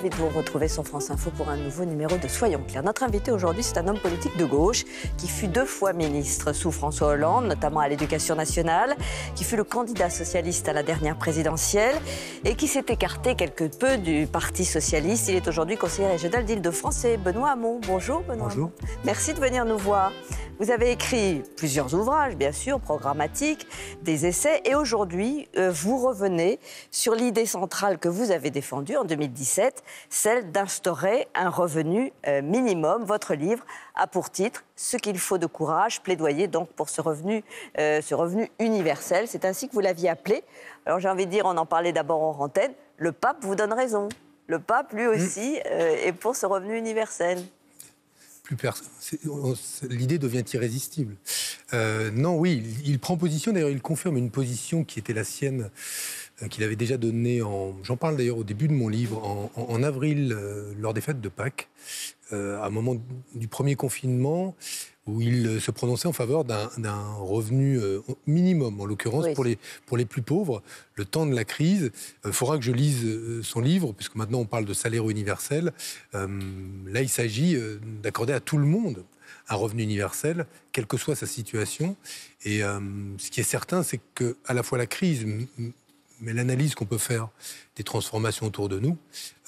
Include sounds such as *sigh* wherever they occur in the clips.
suis de vous retrouver sur France Info pour un nouveau numéro de Soyons clairs. Notre invité aujourd'hui, c'est un homme politique de gauche qui fut deux fois ministre sous François Hollande, notamment à l'éducation nationale, qui fut le candidat socialiste à la dernière présidentielle et qui s'est écarté quelque peu du Parti socialiste. Il est aujourd'hui conseiller régional d'Île-de-France Benoît Hamon. Bonjour Benoît. Bonjour. Merci de venir nous voir. Vous avez écrit plusieurs ouvrages, bien sûr, programmatiques, des essais, et aujourd'hui, euh, vous revenez sur l'idée centrale que vous avez défendue en 2017, celle d'instaurer un revenu minimum. Votre livre a pour titre Ce qu'il faut de courage, plaidoyer donc pour ce revenu, ce revenu universel. C'est ainsi que vous l'aviez appelé. Alors j'ai envie de dire, on en parlait d'abord en antenne, le pape vous donne raison. Le pape, lui aussi, est pour ce revenu universel. Plus L'idée devient irrésistible. non, oui, il, il prend position. D'ailleurs, il confirme une position qui était la sienne euh, qu'il avait déjà donné en. J'en parle d'ailleurs au début de mon livre, en, avril, euh, lors des fêtes de Pâques, euh, à un moment du premier confinement, où il se prononçait en faveur d'un revenu minimum, en l'occurrence pour, les, pour les plus pauvres, le temps de la crise. Il faudra que je lise son livre, puisque maintenant on parle de salaire universel. là, il s'agit d'accorder à tout le monde un revenu universel, quelle que soit sa situation. Et ce qui est certain, c'est que à la fois la crise mais l'analyse qu'on peut faire des transformations autour de nous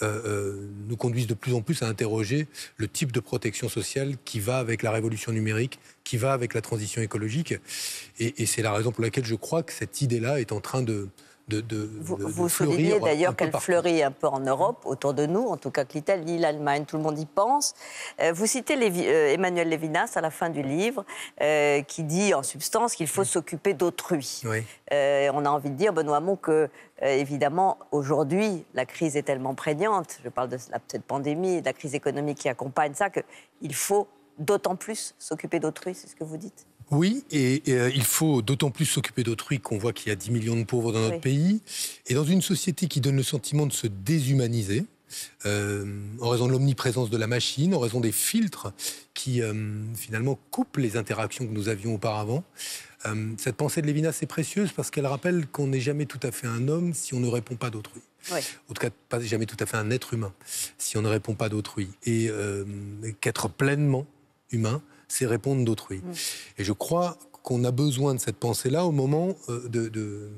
euh, euh, nous conduisent de plus en plus à interroger le type de protection sociale qui va avec la révolution numérique, qui va avec la transition écologique. et c'est la raison pour laquelle je crois que cette idée-là est en train de, vous, soulignez d'ailleurs qu'elle fleurit un peu en Europe, autour de nous, en tout cas que l'Italie, l'Allemagne, tout le monde y pense. Euh, vous citez euh, Emmanuel Levinas à la fin du livre, euh, qui dit en substance qu'il faut s'occuper d'autrui. on a envie de dire, Benoît Hamon, que évidemment, aujourd'hui, la crise est tellement prégnante, je parle de la, cette pandémie, de la crise économique qui accompagne ça, qu'il faut d'autant plus s'occuper d'autrui, c'est ce que vous dites oui, et, euh, il faut d'autant plus s'occuper d'autrui qu'on voit qu'il y a 10 millions de pauvres dans notre pays. Et dans une société qui donne le sentiment de se déshumaniser, euh, en raison de l'omniprésence de la machine, en raison des filtres qui euh, finalement coupent les interactions que nous avions auparavant. cette pensée de Lévinas est précieuse parce qu'elle rappelle qu'on n'est jamais tout à fait un homme si on ne répond pas d'autrui. En tout cas, pas jamais tout à fait un être humain si on ne répond pas d'autrui. Et qu'être pleinement humain, c'est répondre d'autrui. Mm. Et je crois qu'on a besoin de cette pensée-là au moment euh, de, de,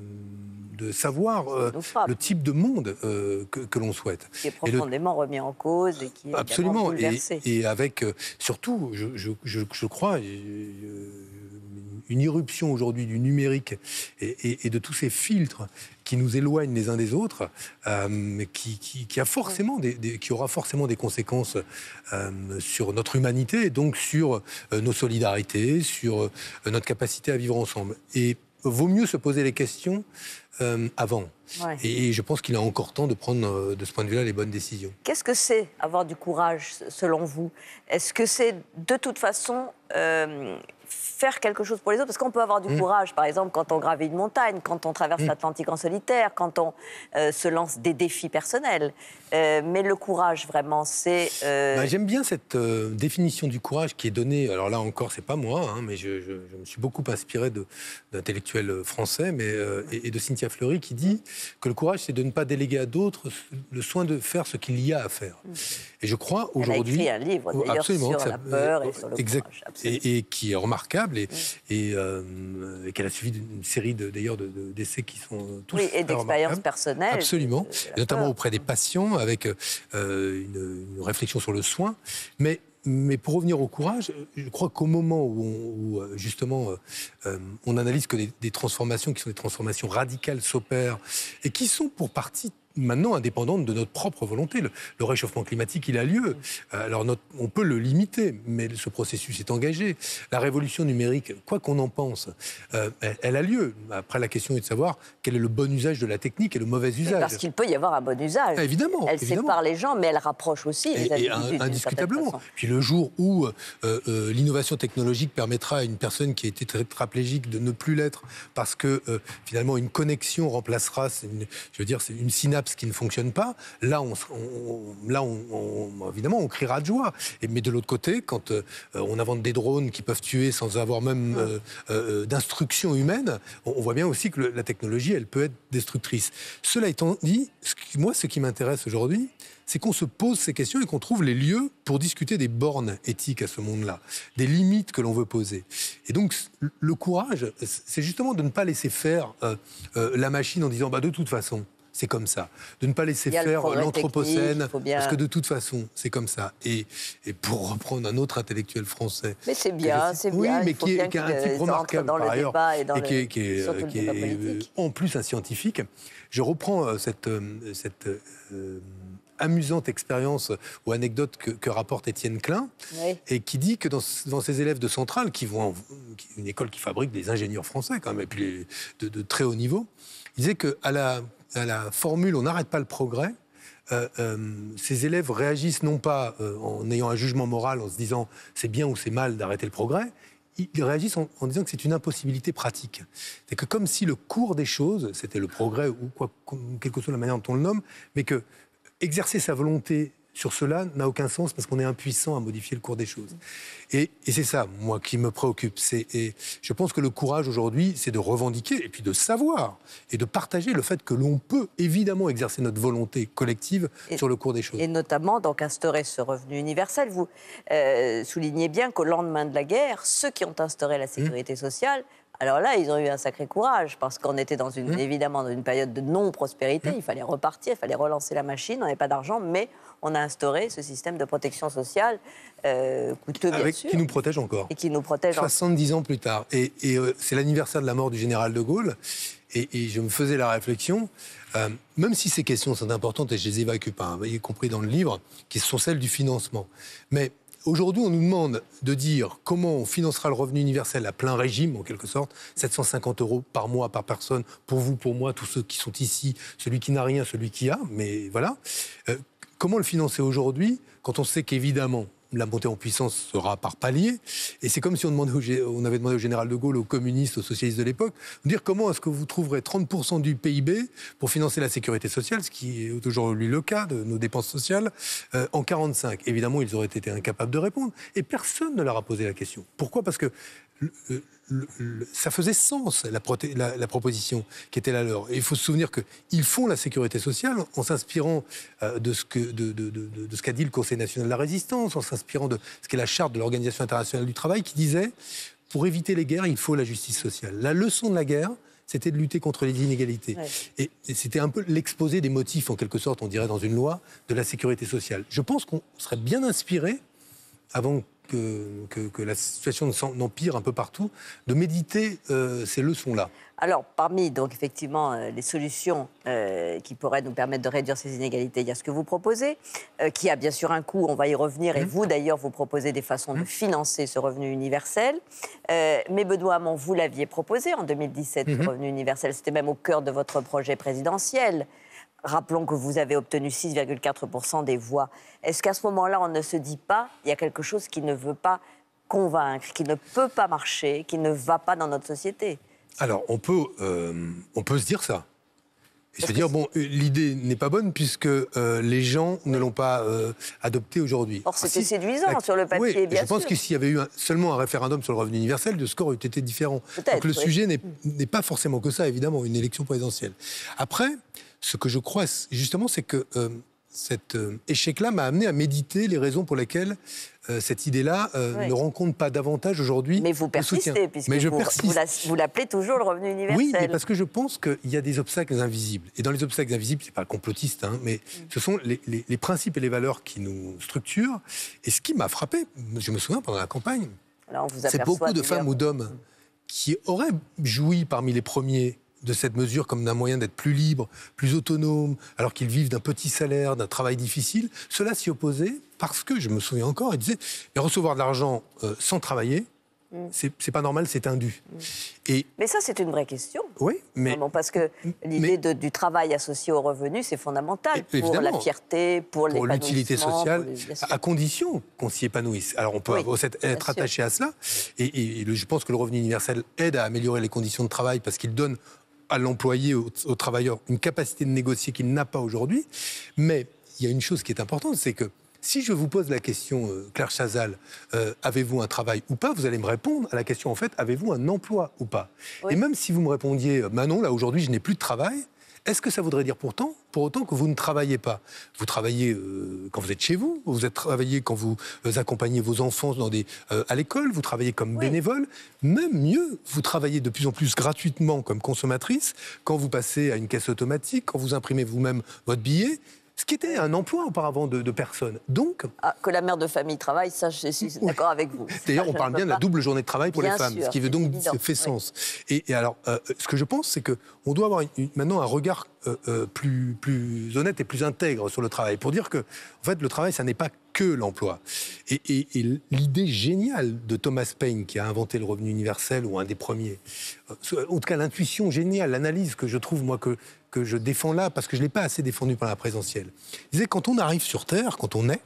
savoir euh, le type de monde euh, que, que l'on souhaite. Qui est profondément remis en cause et qui est absolument et, et, avec surtout, je, je, je, je crois une irruption aujourd'hui du numérique et, de tous ces filtres qui nous éloignent les uns des autres, euh, qui, a forcément qui aura forcément des conséquences euh, sur notre humanité, et donc sur euh, nos solidarités, sur notre capacité à vivre ensemble. Et vaut mieux se poser les questions avant. Et, je pense qu'il a encore temps de prendre, de ce point de vue-là, les bonnes décisions. Qu'est-ce que c'est avoir du courage, selon vous Est-ce que c'est de toute façon faire quelque chose pour les autres, parce qu'on peut avoir du mm. courage, par exemple, quand on gravit une montagne, quand on traverse mm. l'Atlantique en solitaire, quand on euh, se lance des défis personnels. Euh, mais le courage, vraiment, c'est... Euh, bah, j'aime bien cette définition du courage qui est donnée, alors là encore, c'est pas moi, hein, mais je, me suis beaucoup inspiré d'intellectuels français mais, et, de Cynthia Fleury qui dit que le courage, c'est de ne pas déléguer à d'autres le soin de faire ce qu'il y a à faire. Mm. Et je crois aujourd'hui... Elle a écrit un livre, oh, d'ailleurs, sur la peur et sur le courage. et qui est remarquable remarquable et, euh, et, qu'elle a suivi d'une série d'ailleurs de, d'essais qui sont tous. Oui, et d'expériences personnelles. Absolument, euh, notamment auprès des patients avec euh, une, réflexion sur le soin. Mais mais pour revenir au courage, je crois qu'au moment où, on, justement on analyse que des, des, transformations qui sont des transformations radicales s'opèrent et qui sont pour partie maintenant indépendante de notre propre volonté. Le, réchauffement climatique, il a lieu. Mm. Euh, alors on peut le limiter, mais ce processus est engagé. La révolution numérique, quoi qu'on en pense, euh, elle, a lieu. Après, la question est de savoir quel est le bon usage de la technique et le mauvais usage. Parce qu'il peut y avoir un bon usage. Ah, évidemment. Elle sépare les gens, mais elle rapproche aussi les indiscutablement. Puis le jour où euh, l'innovation technologique permettra à une personne qui a été tétraplégique de ne plus l'être, parce que finalement une connexion remplacera, je veux dire, c'est une synapse ce qui ne fonctionne pas, là, là on, évidemment, on criera de joie. Et, mais de l'autre côté, quand euh, on invente des drones qui peuvent tuer sans avoir même euh, euh, d'instruction humaine, on, voit bien aussi que la technologie, elle peut être destructrice. Cela étant dit, moi, ce qui m'intéresse aujourd'hui, c'est qu'on se pose ces questions et qu'on trouve les lieux pour discuter des bornes éthiques à ce monde-là, des limites que l'on veut poser. Et donc, le courage, c'est justement de ne pas laisser faire la machine en disant bah, de toute façon, c'est comme ça. De ne pas laisser faire l'anthropocène, parce que de toute façon, c'est comme ça. Et, et, pour reprendre un autre intellectuel français. Mais c'est bien, c'est bien. Oui, mais qui est, un type remarquable et, qui est, qui en plus un scientifique. Je reprends euh, cette, euh, cette euh, amusante expérience ou anecdote que, rapporte Étienne Klein, et qui dit que dans, ses élèves de Centrale, qui vont une école qui fabrique des ingénieurs français quand même, et puis de, de très haut niveau, il disait qu'à la la, formule on n'arrête pas le progrès, euh, euh, ces élèves réagissent non pas euh, en ayant un jugement moral, en se disant c'est bien ou c'est mal d'arrêter le progrès, ils réagissent en, disant que c'est une impossibilité pratique. C'est que comme si le cours des choses, c'était le progrès ou quoi, quelque soit la manière dont on le nomme, mais que exercer sa volonté sur cela n'a aucun sens parce qu'on est impuissant à modifier le cours des choses. Et, c'est ça, moi, qui me préoccupe. et je pense que le courage aujourd'hui, c'est de revendiquer et puis de savoir et de partager le fait que l'on peut évidemment exercer notre volonté collective sur le cours des choses. Et notamment, donc, instaurer ce revenu universel. Vous euh, soulignez bien qu'au lendemain de la guerre, ceux qui ont instauré la hum. sécurité sociale alors là, ils ont eu un sacré courage parce qu'on était mmh. évidemment dans une période de non-prospérité. Mmh. Il fallait repartir, il fallait relancer la machine. On n'avait pas d'argent, mais on a instauré ce système de protection sociale euh, coûteux, sûr. Qui nous protège encore. Et qui nous protège 70 ans plus tard. Et, euh, c'est l'anniversaire de la mort du général de Gaulle. Et, je me faisais la réflexion, euh, même si ces questions sont importantes et je les évacue pas, hein, y compris dans le livre, qui sont celles du financement. Mais Aujourd'hui, on nous demande de dire comment on financera le revenu universel à plein régime, en quelque sorte, 750 euros par mois, par personne, pour vous, pour moi, tous ceux qui sont ici, celui qui n'a rien, celui qui a, mais voilà. Euh, comment le financer aujourd'hui quand on sait qu'évidemment, la montée en puissance sera par palier. Et c'est comme si on, avait demandé au général de Gaulle, aux communistes, aux socialistes de l'époque, de dire comment est-ce que vous trouverez 30% du PIB pour financer la sécurité sociale, ce qui est aujourd'hui le cas de nos dépenses sociales, euh, en 45. Évidemment, ils auraient été incapables de répondre. Et personne ne leur a posé la question. Pourquoi Parce que ça faisait sens, la, la, proposition qui était la leur. il faut se souvenir qu'ils font la sécurité sociale en s'inspirant euh, de ce qu'a dit le Conseil national de la résistance, en s'inspirant de ce qu'est la charte de l'Organisation internationale du travail qui disait, pour éviter les guerres, il faut la justice sociale. La leçon de la guerre, c'était de lutter contre les inégalités. Et, c'était un peu l'exposé des motifs, en quelque sorte, on dirait dans une loi, de la sécurité sociale. Je pense qu'on serait bien inspiré, avant que, la situation n'empire un peu partout, de méditer euh, ces leçons-là Alors, parmi donc effectivement euh, les solutions euh, qui pourraient nous permettre de réduire ces inégalités, il y a ce que vous proposez, qui a bien sûr un coût, on va y revenir, et mmh. vous d'ailleurs, vous proposez des façons de mmh. financer ce revenu universel. mais Benoît Hamon, vous l'aviez proposé en 2017, le mmh revenu universel, c'était même au cœur de votre projet présidentiel. Rappelons que vous avez obtenu 6,4% des voix. Est-ce qu'à ce, moment-là, on ne se dit pas, il y a quelque chose qui ne veut pas convaincre, qui ne peut pas marcher, qui ne va pas dans notre société Alors, on peut, euh, on peut se dire ça. – dire, bon, euh, l'idée n'est pas bonne puisque euh, les gens ne l'ont pas euh, adoptée aujourd'hui. Or, ah, c'était séduisant sur le papier, oui, Je pense que s'il y avait eu seulement un référendum sur le revenu universel, le score aurait été différent. Donc le sujet n'est pas forcément que ça, évidemment, une élection présidentielle. Après, ce que je crois, justement, c'est que cet euh, échec-là m'a amené à méditer les raisons pour lesquelles euh, cette idée-là euh, ne rencontre pas davantage aujourd'hui. Mais vous persistez, puisque vous, l'appelez toujours le revenu universel. Oui, mais parce que je pense qu'il y a des obstacles invisibles. Et dans les obstacles invisibles, ce n'est pas complotiste, hein, mais mm. ce sont les, principes et les valeurs qui nous structurent. Et ce qui m'a frappé, je me souviens pendant la campagne, c'est beaucoup de femmes ou d'hommes qui auraient joui parmi les premiers de cette mesure comme d'un moyen d'être plus libre, plus autonome, alors qu'ils vivent d'un petit salaire, d'un travail difficile, cela s'y opposait parce que, je me souviens encore, ils disait, mais recevoir de l'argent euh, sans travailler, mm. c'est pas normal, c'est indu. Mm. Et... Mais ça, c'est une vraie question. Oui, mais... parce que l'idée du travail associé au revenu, c'est fondamental e, pour la fierté, pour, l'utilité sociale, à condition qu'on s'y épanouisse. Alors, on peut être attaché à cela, et, et, je pense que le revenu universel aide à améliorer les conditions de travail parce qu'il donne à l'employé, au, travailleur, une capacité de négocier qu'il n'a pas aujourd'hui. Mais il y a une chose qui est importante, c'est que si je vous pose la question, euh, Claire Chazal, euh, avez-vous un travail ou pas Vous allez me répondre à la question, en fait, avez-vous un emploi ou pas Et même si vous me répondiez, euh, Manon, là, aujourd'hui, je n'ai plus de travail, est-ce que ça voudrait dire pourtant, pour autant que vous ne travaillez pas Vous travaillez euh, quand vous êtes chez vous, vous êtes travaillé quand vous euh, accompagnez vos enfants euh, à l'école, vous travaillez comme bénévole, même mieux, vous travaillez de plus en plus gratuitement comme consommatrice quand vous passez à une caisse automatique, quand vous imprimez vous-même votre billet ce qui était un emploi auparavant de, personnes. Donc. Ah, que la mère de famille travaille, ça, je suis d'accord avec vous. *laughs* D'ailleurs, on parle bien de la double journée de travail pour les femmes, ce qui veut donc fait sens. Et, alors, euh, ce que je pense, c'est qu'on doit avoir maintenant un regard euh, euh, plus, plus honnête et plus intègre sur le travail, pour dire que, en fait, le travail, ça n'est pas que l'emploi. Et, l'idée géniale de Thomas Paine, qui a inventé le revenu universel, ou un des premiers, euh, en tout cas l'intuition géniale, l'analyse que je trouve, moi, que, que je défends là, parce que je ne l'ai pas assez défendue par la présentielle, il disait quand on arrive sur Terre, quand on est,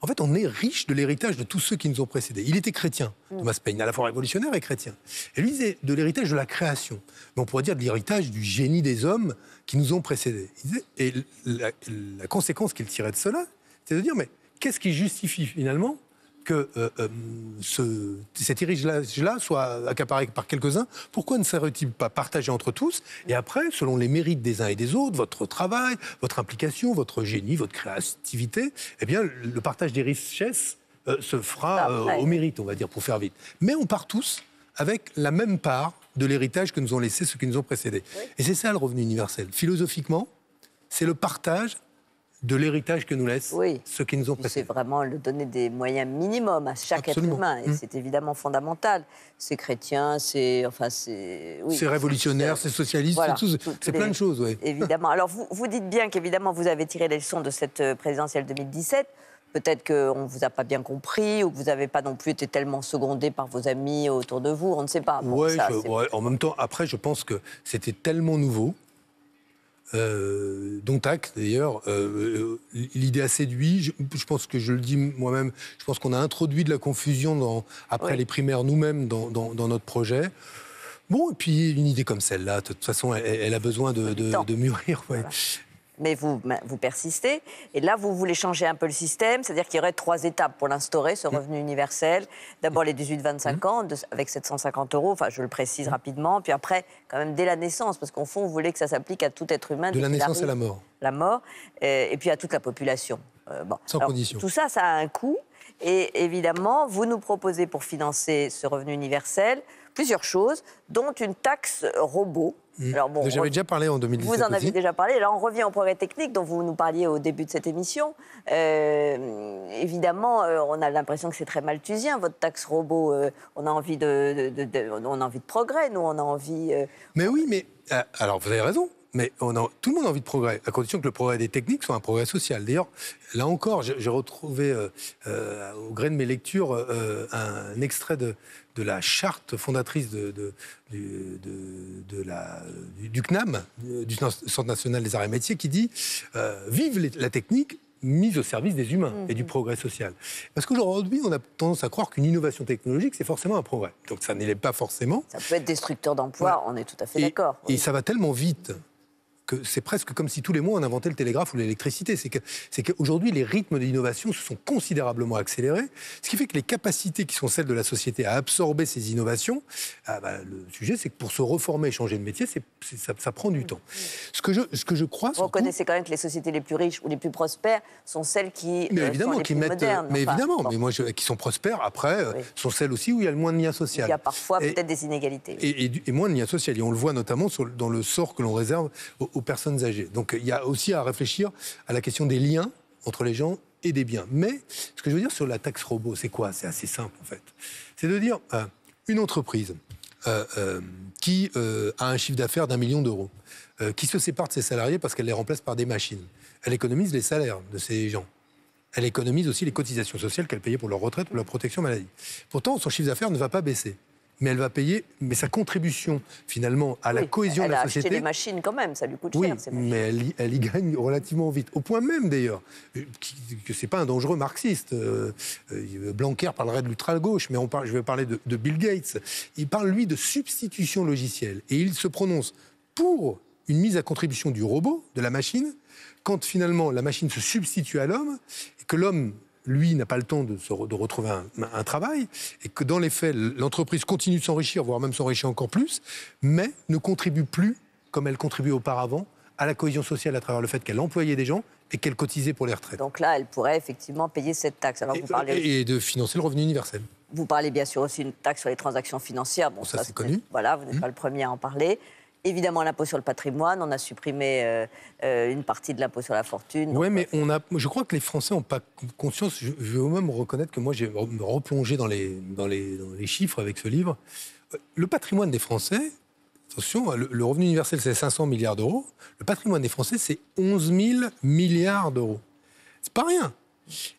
en fait, on est riche de l'héritage de tous ceux qui nous ont précédés. Il était chrétien, mm. Thomas Paine, à la fois révolutionnaire et chrétien. Et lui disait de l'héritage de la création. Mais on pourrait dire de l'héritage du génie des hommes qui nous ont précédés. Et la conséquence qu'il tirait de cela, c'est de dire, mais qu'est-ce qui justifie finalement que euh, euh, ce, cet héritage-là soit accaparé par quelques-uns, pourquoi ne serait-il pas partagé entre tous Et après, selon les mérites des uns et des autres, votre travail, votre implication, votre génie, votre créativité, eh bien, le partage des richesses euh, se fera au mérite, on va dire, pour faire vite. Mais on part tous avec la même part de l'héritage que nous ont laissé ceux qui nous ont précédés. Et c'est ça le revenu universel. Philosophiquement, c'est le partage de l'héritage que nous laissent oui. ceux qui nous ont passé. C'est vraiment le donner des moyens minimums à chaque être humain. Et mm. c'est évidemment fondamental. C'est chrétien, c'est. Enfin, c'est. révolutionnaire, c'est socialiste, c'est plein de choses, oui. Évidemment. Alors, vous, dites bien qu'évidemment, vous avez tiré les leçons de cette euh, présidentielle 2017. Peut-être qu'on ne vous a pas bien compris ou que vous n'avez pas non plus été tellement secondé par vos amis autour de vous, on ne sait pas. oui, en même temps, après, je pense que c'était tellement nouveau euh, dont tac d'ailleurs. Euh, euh, l'idée a séduit. Je, pense que je le dis moi-même. Je pense qu'on a introduit de la confusion après les primaires nous-mêmes dans, notre projet. Bon, et puis une idée comme celle-là, de toute façon, elle, a besoin de, mûrir mais vous, vous persistez. Et là, vous voulez changer un peu le système, c'est-à-dire qu'il y aurait trois étapes pour l'instaurer, ce mm. revenu universel. D'abord les 18-25 mm. ans, avec 750 euros, enfin je le précise mm. rapidement, puis après, quand même dès la naissance, parce qu'en fond, vous voulez que ça s'applique à tout être humain. De la naissance à la mort. La mort, euh, et, puis à toute la population. Euh, Sans condition. Tout ça, ça a un coût. Et évidemment, vous nous proposez pour financer ce revenu universel plusieurs choses, dont une taxe robot Mm. Alors bon, J'avais déjà parlé en 2017. Vous en avez déjà parlé. Là, on revient au progrès technique dont vous nous parliez au début de cette émission. Euh, évidemment, euh, on a l'impression que c'est très malthusien, votre taxe robot. Euh, on, a envie de, on a envie de progrès, nous, on a envie. mais oui, mais alors vous avez raison mais tout le monde a envie de progrès, à condition que le progrès des techniques soit un progrès social. D'ailleurs, là encore, j'ai retrouvé euh, euh, au gré de mes lectures euh, un extrait de, la charte fondatrice de, de, la, du, CNAM, du Centre national des arts et métiers, qui dit Vive la technique mise au service des humains et du mmh. progrès social. Parce qu'aujourd'hui, on a tendance à croire qu'une innovation technologique, c'est forcément un progrès. Donc ça n'est pas forcément. Ça peut être destructeur d'emplois, on est tout à fait d'accord. et ça va tellement vite c'est presque comme si tous les mois on inventait le télégraphe ou l'électricité. C'est que qu'aujourd'hui les rythmes d'innovation se sont considérablement accélérés, ce qui fait que les capacités qui sont celles de la société à absorber ces innovations, ah bah, le sujet c'est que pour se reformer et changer de métier, ça, prend du temps. Ce que je, ce que je crois. Vous reconnaissez quand même que les sociétés les plus riches ou les plus prospères sont celles qui euh, mais évidemment, qui mettent, modernes, Mais évidemment, mais moi qui sont prospères après euh, sont celles aussi où il y a le moins de lien social. Il y a parfois peut-être des inégalités. Et, moins de lien social et on le voit notamment dans le sort que l'on réserve aux, personnes âgées. Donc il y a aussi à réfléchir à la question des liens entre les gens et des biens. Mais ce que je veux dire sur la taxe robot, c'est quoi C'est assez simple en fait. C'est de dire euh, une entreprise euh, euh, qui a un chiffre d'affaires d'un million d'euros, qui se sépare de ses salariés parce qu'elle les remplace par des machines. Elle économise les salaires de ces gens. Elle économise aussi les cotisations sociales qu'elle payait pour leur retraite pour leur protection maladie. Pourtant, son chiffre d'affaires ne va pas baisser mais elle va payer. Mais sa contribution, finalement, à la cohésion de la société. Elle a acheté des machines quand même, ça lui coûte oui, cher. mais elle y, elle y, gagne relativement vite. Au point même, d'ailleurs, euh, que ce n'est pas un dangereux marxiste. Euh, euh, Blanquer parlerait de l'ultra-gauche, mais je vais parler de Bill Gates. Il parle, lui, de substitution logicielle. Et il se prononce pour une mise à contribution du robot, de la machine, quand finalement la machine se substitue à l'homme, et que l'homme lui n'a pas le temps de, retrouver un, travail et que dans les faits, l'entreprise continue de s'enrichir, voire même s'enrichir encore plus, mais ne contribue plus, comme elle contribuait auparavant, à la cohésion sociale à travers le fait qu'elle employait des gens et qu'elle cotisait pour les retraites. Donc là, elle pourrait effectivement payer cette taxe. Alors et, vous parlez... Euh, de financer le revenu universel. Vous parlez bien sûr aussi d'une taxe sur les transactions financières. Bon, ça, c'est connu. Voilà, vous n'êtes pas le premier à en parler évidemment l'impôt sur le patrimoine, on a supprimé euh, euh, une partie de l'impôt sur la fortune. Oui, mais euh, on a, je crois que les Français n'ont pas conscience, je, je vais même reconnaître que moi j'ai me replongé dans les, dans, les, chiffres avec ce livre. Le patrimoine des Français, attention, hein, le, le revenu universel c'est 500 milliards d'euros, le patrimoine des Français c'est 11 000 milliards d'euros. C'est pas rien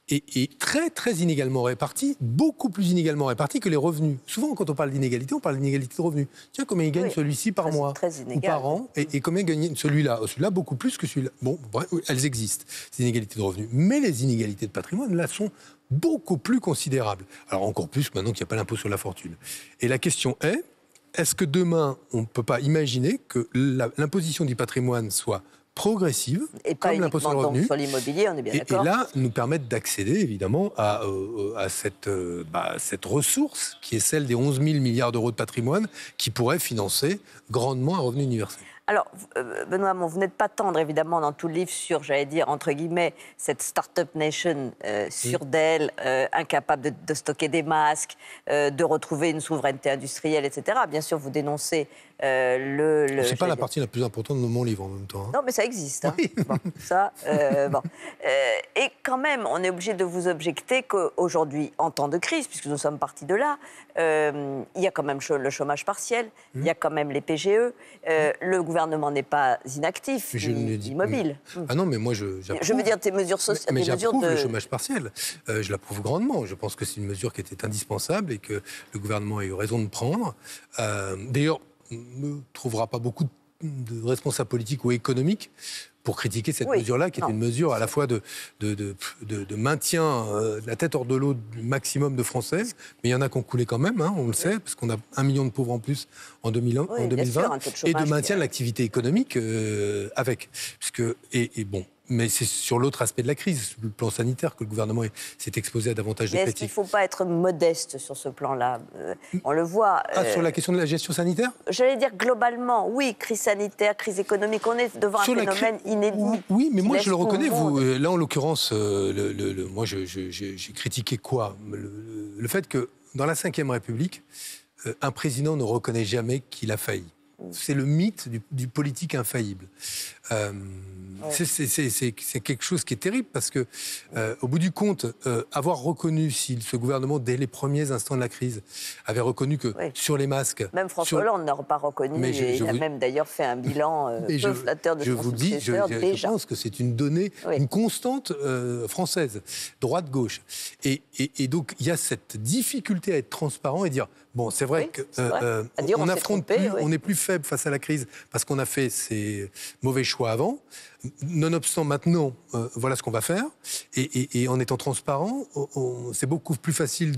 est, très, très inégalement répartis, beaucoup plus inégalement répartis que les revenus. Souvent, quand on parle d'inégalité, on parle d'inégalité de revenus. Tiens, combien il gagne celui-ci par mois ou par an et, et combien gagne celui-là oh, Celui-là, beaucoup plus que celui-là. Bon, bref, elles existent, ces inégalités de revenus. Mais les inégalités de patrimoine, là, sont beaucoup plus considérables. Alors, encore plus maintenant qu'il n'y a pas l'impôt sur la fortune. Et la question est, est-ce que demain, on ne peut pas imaginer que l'imposition du patrimoine soit progressive, et comme l'impôt sur le revenu. Sur l'immobilier, on est bien et, et, là, nous permettre d'accéder évidemment à, euh, cette, euh, bah, cette ressource qui est celle des 11 000 milliards d'euros de patrimoine qui pourrait financer grandement un revenu universel. Alors, euh, Benoît, vous n'êtes pas tendre, évidemment, dans tout le livre sur, j'allais dire, entre guillemets, cette start-up nation mm. sur d'elle, incapable de, stocker des masques, de retrouver une souveraineté industrielle, etc. Bien sûr, vous dénoncez euh, le, c'est pas la partie la plus importante de mon livre en même temps. Hein. Non, mais ça existe. Hein. ça, euh, bon. Euh, et quand même, on est obligé de vous objecter qu'aujourd'hui, en temps de crise, puisque nous sommes partis de là, il y a quand même le chômage partiel, il y a mmh. quand même les PGE. Le gouvernement n'est pas inactif, je immobile. Ah non, mais moi, je. Je veux dire, tes mesures sociales. Mais, j'approuve de... le chômage partiel. je l'approuve grandement. Je pense que c'est une mesure qui était indispensable et que le gouvernement a eu raison de prendre. D'ailleurs, ne trouvera pas beaucoup de responsables politiques ou économiques pour critiquer cette mesure-là, qui est une mesure à la fois de, de, maintien euh, de la tête hors de l'eau du maximum de Français, mais il y en a qui ont coulé quand même, hein, on le sait, parce qu'on a un million de pauvres en plus en, 2020, et de maintien de l'activité économique euh, avec. Puisque, et bon, mais c'est sur l'autre aspect de la crise, le plan sanitaire, que le gouvernement s'est exposé à davantage de critiques. Il ne faut pas être modeste sur ce plan-là euh, On le voit. Ah, euh, sur la question de la gestion sanitaire J'allais dire globalement, oui, crise sanitaire, crise économique, on est devant un phénomène inédit. Oui, mais moi je le reconnais. Vous, euh, là, en l'occurrence, moi j'ai critiqué quoi le, fait que dans la Ve République, un président ne reconnaît jamais qu'il a failli. C'est le mythe du, politique infaillible. Euh, c'est quelque chose qui est terrible parce que, euh, au bout du compte, euh, avoir reconnu, si ce gouvernement, dès les premiers instants de la crise, avait reconnu que sur les masques. Même François Hollande n'a pas reconnu. il a même d'ailleurs fait un bilan peu je, flatteur de Je vous dis, je, pense que c'est une donnée, une constante française, droite-gauche. et donc, il y a cette difficulté à être transparent et dire Bon, c'est vrai qu'on euh, euh, on est plus faible face à la crise parce qu'on a fait ces mauvais choix avant. Nonobstant, maintenant, euh, voilà ce qu'on va faire. Et, en étant transparent, c'est beaucoup plus facile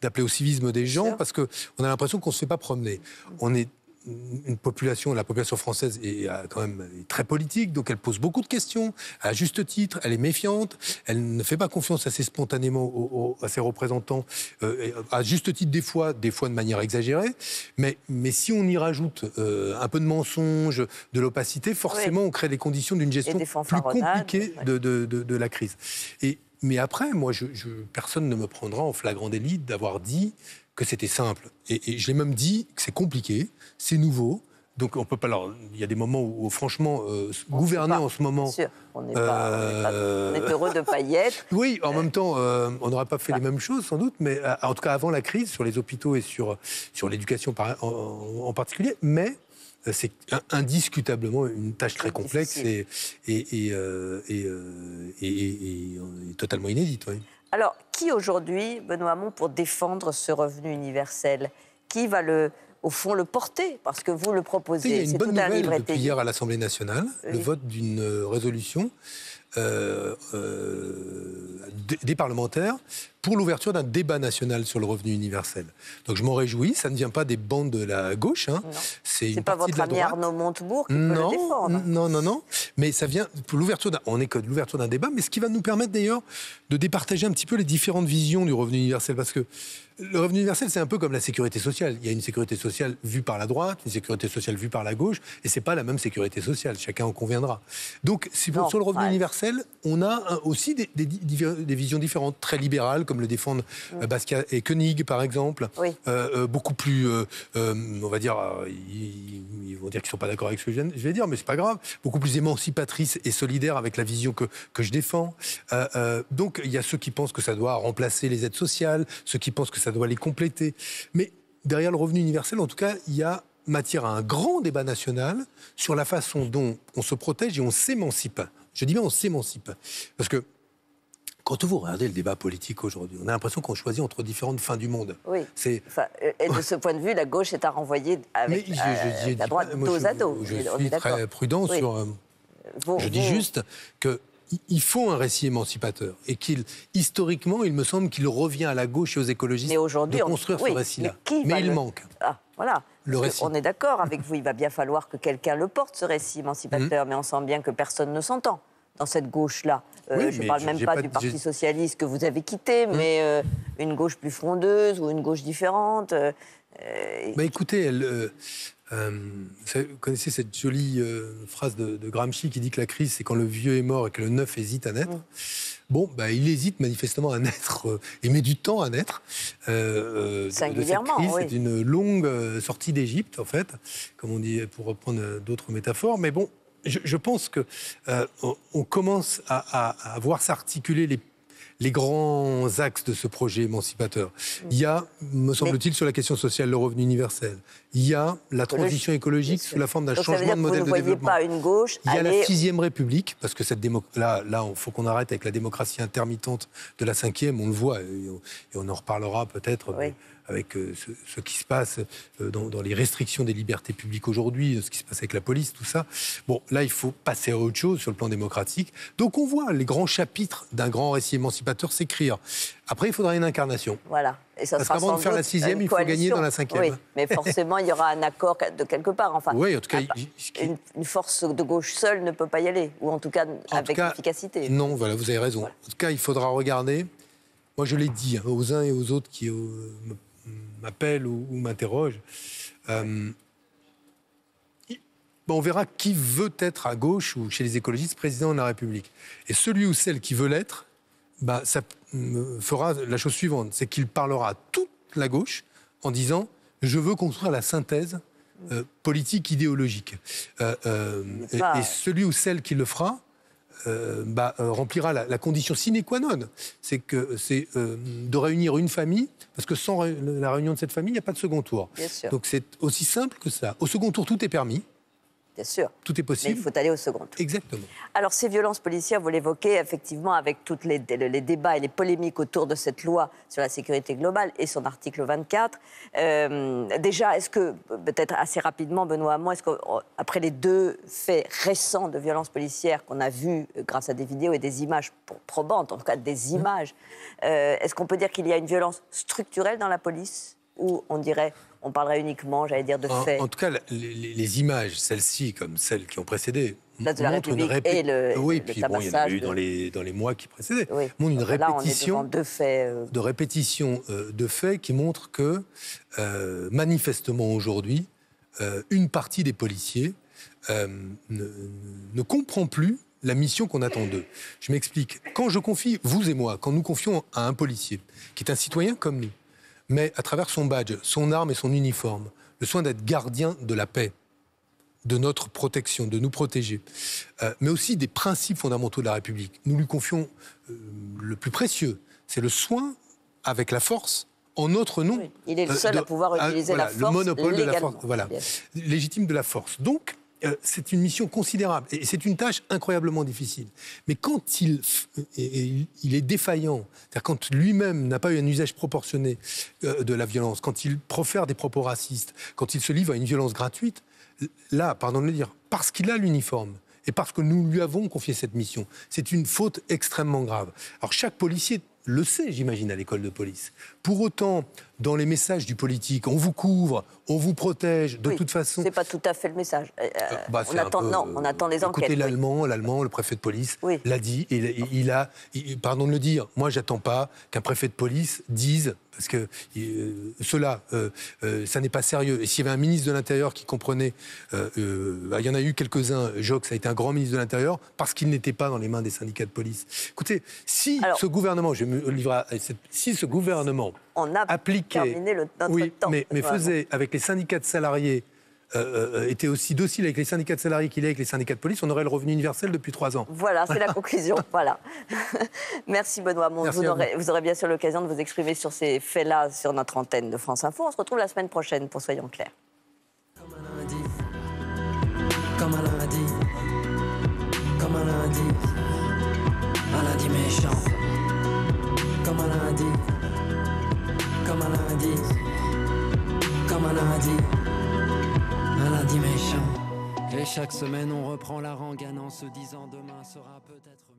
d'appeler au civisme des gens parce qu'on a l'impression qu'on ne se fait pas promener. On est une population, la population française est euh, quand même très politique, donc elle pose beaucoup de questions, à juste titre, elle est méfiante, elle ne fait pas confiance assez spontanément à ses représentants, euh, à juste titre des fois, des fois de manière exagérée, mais, mais si on y rajoute euh, un peu de mensonge, de l'opacité, forcément on crée des conditions d'une gestion plus compliquée de, de, de, la crise. Et, mais après, moi, je, personne ne me prendra en flagrant délit d'avoir dit que c'était simple. Et, je l'ai même dit que c'est compliqué, c'est nouveau. Donc on peut pas. Alors il y a des moments où, franchement euh, gouverner en ce moment. On, est pas, on, est pas, euh, heureux de paillettes. *laughs* oui, en même temps, euh, on n'aurait pas fait les mêmes choses sans doute, mais en tout cas avant la crise sur les hôpitaux et sur sur l'éducation en, particulier. Mais c'est indiscutablement une tâche très complexe et, et, et, et, totalement inédite. Oui. Alors, qui aujourd'hui, Benoît Hamon, pour défendre ce revenu universel Qui va le, au fond, le porter Parce que vous le proposez. Il y a une bonne nouvelle un depuis hier à l'Assemblée nationale, le vote d'une euh, résolution euh, euh, des parlementaires pour l'ouverture d'un débat national sur le revenu universel. Donc je m'en réjouis, ça ne vient pas des bandes de la gauche, hein. c'est pas votre ami Arnaud Montebourg qui non, peut le défendre. Non, non, non, mais ça vient pour l'ouverture d'un, on est l'ouverture d'un débat, mais ce qui va nous permettre d'ailleurs de départager un petit peu les différentes visions du revenu universel, parce que le revenu universel, c'est un peu comme la sécurité sociale. Il y a une sécurité sociale vue par la droite, une sécurité sociale vue par la gauche, et c'est pas la même sécurité sociale. Chacun en conviendra. Donc, si pour, sur le revenu universel, on a aussi des, des visions différentes, très libérales, comme le défendent oui. Euh, et Koenig, par exemple. Euh, euh, beaucoup plus, on va dire, ils, vont dire qu'ils ne sont pas d'accord avec ce que je vais dire, mais c'est pas grave. Beaucoup plus émancipatrice et solidaire avec la vision que, que je défends. donc, il y a ceux qui pensent que ça doit remplacer les aides sociales, ceux qui pensent que ça doit les compléter. Mais derrière le revenu universel, en tout cas, il y a matière à un grand débat national sur la façon dont on se protège et on s'émancipe. Je dis bien on s'émancipe. Parce que quand vous regardez le débat politique aujourd'hui, on a l'impression qu'on choisit entre différentes fins du monde. Oui. C'est... Euh, et de ce point de vue, la gauche est à renvoyer avec euh, la droite dos je, à dos. Je, suis très prudent sur. Euh, je dis juste qu'il faut un récit émancipateur et qu'il historiquement, il me semble qu'il revient à la gauche et aux écologistes de construire ce récit-là. Mais, il manque. Ah, voilà. Le récit. On est d'accord avec vous, il va bien falloir que quelqu'un le porte ce récit émancipateur, hum. mais on sent bien que personne ne s'entend dans cette gauche-là. Euh, je ne parle même pas, du Parti socialiste que vous avez quitté, hmm. mais euh, une gauche plus frondeuse ou une gauche différente. Euh, bah, écoutez, elle, vous connaissez cette jolie phrase de, Gramsci qui dit que la crise, c'est quand le vieux est mort et que le neuf hésite à naître. Hmm. Bon, bah, il hésite manifestement à naître et met du temps à naître. Singulièrement, oui. C'est une longue sortie d'Égypte, en fait, comme on dit pour reprendre d'autres métaphores. Mais bon, je, pense que euh, on commence à, voir s'articuler les grands axes de ce projet émancipateur. Mm. Il y a, me semble-t-il, sur la question sociale, le revenu universel. Il y a la transition écologique sous la forme d'un changement de modèle de développement. Pas une gauche, il y a la sixième République, parce que cette là, là, faut qu'on arrête avec la démocratie intermittente de la cinquième. On le voit et on, en reparlera peut-être avec euh, ce, qui se passe euh, dans, les restrictions des libertés publiques aujourd'hui, ce qui se passe avec la police, tout ça. Bon, là, il faut passer à autre chose sur le plan démocratique. Donc on voit les grands chapitres d'un grand récit émancipateur s'écrire. Après, il faudra une incarnation. Voilà. Et ça Parce qu'avant de faire la sixième, il faut gagner dans la cinquième. Oui, mais forcément, il y aura un accord de quelque part. Enfin, oui, en tout cas, une, force de gauche seule ne peut pas y aller, ou en tout cas avec efficacité. Non, voilà, vous avez raison. En tout cas, il faudra regarder. Moi, je l'ai dit hein, aux uns et aux autres qui euh, m'appelle ou, m'interroge. Euh, ben, on verra qui veut être à gauche ou chez les écologistes président de la République. Et celui ou celle qui veut l'être, bah, ça fera la chose suivante, c'est qu'il parlera à toute la gauche en disant je veux construire la synthèse euh, politique idéologique. Euh, et, celui ou celle qui le fera euh, bah, euh, remplira la, condition sine qua non. C'est euh, de réunir une famille, parce que sans la réunion de cette famille, il n'y a pas de second tour. Donc c'est aussi simple que ça. Au second tour, tout est permis bien sûr. Tout est possible. il faut aller au second tour. Exactement. Alors, ces violences policières, vous l'évoquez effectivement avec tous les, les, débats et les polémiques autour de cette loi sur la sécurité globale et son article 24. Euh, déjà, est-ce que, peut-être assez rapidement, Benoît Hamon, est-ce qu'après les deux faits récents de violences policières qu'on a vus euh, grâce à des vidéos et des images probantes, en tout cas des mmh. images, euh, est-ce qu'on peut dire qu'il y a une violence structurelle dans la police où on dirait, on parlerait uniquement, j'allais dire, de faits. En tout cas, les, images, celles-ci comme celles qui ont précédé, montrent une répétition. Oui, puis il y en a eu dans, les, dans les mois qui précédaient. Montre une répétition de, faits. Euh, de répétition euh, de faits qui montre que, euh, manifestement aujourd'hui, une partie des policiers ne comprend plus la mission qu'on attend d'eux. Je m'explique. Quand je confie, vous et moi, quand nous confions à un policier, qui est un citoyen comme nous, mais à travers son badge, son arme et son uniforme, le soin d'être gardien de la paix, de notre protection, de nous protéger, euh, mais aussi des principes fondamentaux de la République. Nous lui confions euh, le plus précieux, c'est le soin avec la force en notre nom. il est le euh, seul à pouvoir ah, utiliser la force. Le monopole de la force. Voilà. Légitime de la force. Donc, euh, c'est une mission considérable et c'est une tâche incroyablement difficile. Mais quand il, euh, est défaillant, cest quand lui-même n'a pas eu un usage proportionné euh, de la violence, quand il profère des propos racistes, quand il se livre à une violence gratuite, là, pardon de le dire, parce qu'il a l'uniforme, et parce que nous lui avons confié cette mission. C'est une faute extrêmement grave. Alors chaque policier le sait, j'imagine, à l'école de police. Pour autant, dans les messages du politique. On vous couvre, on vous protège, de toute façon. C'est pas tout à fait le message. Euh, euh, euh, bah, on, attend, les enquêtes. Écoutez, l'allemand, l'allemand, le préfet de police l'a dit, et il, a, pardon de le dire, moi j'attends pas qu'un préfet de police dise parce que cela, ça n'est pas sérieux. Et s'il y avait un ministre de l'Intérieur qui comprenait, bah, il y en a eu quelques-uns, ça a été un grand ministre de l'Intérieur, parce qu'il n'était pas dans les mains des syndicats de police. Écoutez, si ce gouvernement, je me à si ce gouvernement on a... applique le, mais, faisait avec les syndicats de salariés euh, euh, était aussi docile avec les syndicats de salariés qu'il est avec les syndicats de police, on aurait le revenu universel depuis trois ans. Voilà, c'est la *laughs* conclusion. voilà. *laughs* Merci Benoît. vous, aurez, bien sûr l'occasion de vous exprimer sur ces faits-là sur notre antenne de France Info. On se retrouve la semaine prochaine pour Soyons clairs. comme comme un lundi, comme un lundi, un lundi méchant. Et chaque semaine on reprend la rengaine en se disant demain sera peut-être...